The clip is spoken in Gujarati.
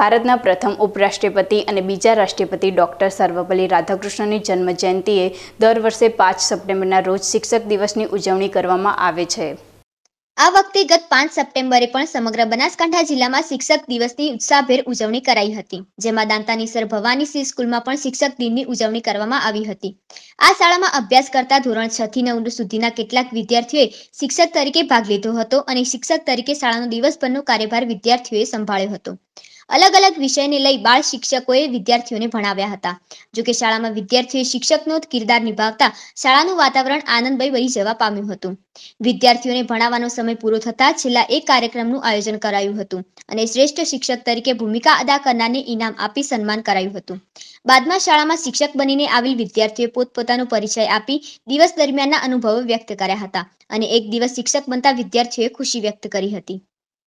ભારતના પ્રથમ ઉપરાષ્ટ્રપતિ અને બીજા રાષ્ટ્રપતિ ડૉક્ટર સર્વપલ્લી રાધાકૃષ્ણનની જન્મ જયંતિએ દર વર્ષે પાંચ સપ્ટેમ્બરના રોજ શિક્ષક દિવસની ઉજવણી કરવામાં આવે છે આ વખતે ગત પાંચ સપ્ટેમ્બરે પણ સમગ્ર બનાસકાંઠા જિલ્લામાં શિક્ષક દિવસની ઉત્સાહભેર ઉજવણી કરાઈ હતી જેમાં દાંતાનીસર ભવાનીસિંહ સ્કૂલમાં પણ શિક્ષક દિનની ઉજવણી કરવામાં આવી હતી આ શાળામાં અભ્યાસ કરતા ધોરણ છ થી નવ સુધીના કેટલાક વિદ્યાર્થીઓએ શિક્ષક તરીકે ભાગ લીધો હતો અને શિક્ષક તરીકે શાળાનો દિવસભરનો કાર્યભાર વિદ્યાર્થીઓએ સંભાળ્યો હતો અલગ અલગ વિષયને લઈ બાળ શિક્ષકોએ વિદ્યાર્થીઓને ભણાવ્યા હતા જોકે શાળામાં વિદ્યાર્થીઓએ શિક્ષકનો કિરદાર નિભાવતા શાળાનું વાતાવરણ આનંદમય વહી જવા પામ્યું હતું વિદ્યાર્થીઓને ભણાવવાનો સમય પૂરો થતાં છેલ્લા એક કાર્યક્રમનું આયોજન કરાયું હતું અને શ્રેષ્ઠ શિક્ષક તરીકે ભૂમિકા અદા કરનારને ઇનામ આપી સન્માન કરાયું હતું બાદમાં શાળામાં શિક્ષક બનીને આવેલ વિદ્યાર્થીઓએ પોતપોતાનો પરિચય આપી દિવસ દરમિયાનના અનુભવો વ્યક્ત કર્યા હતા અને એક દિવસ શિક્ષક બનતા વિદ્યાર્થીઓએ ખુશી વ્યક્ત કરી હતી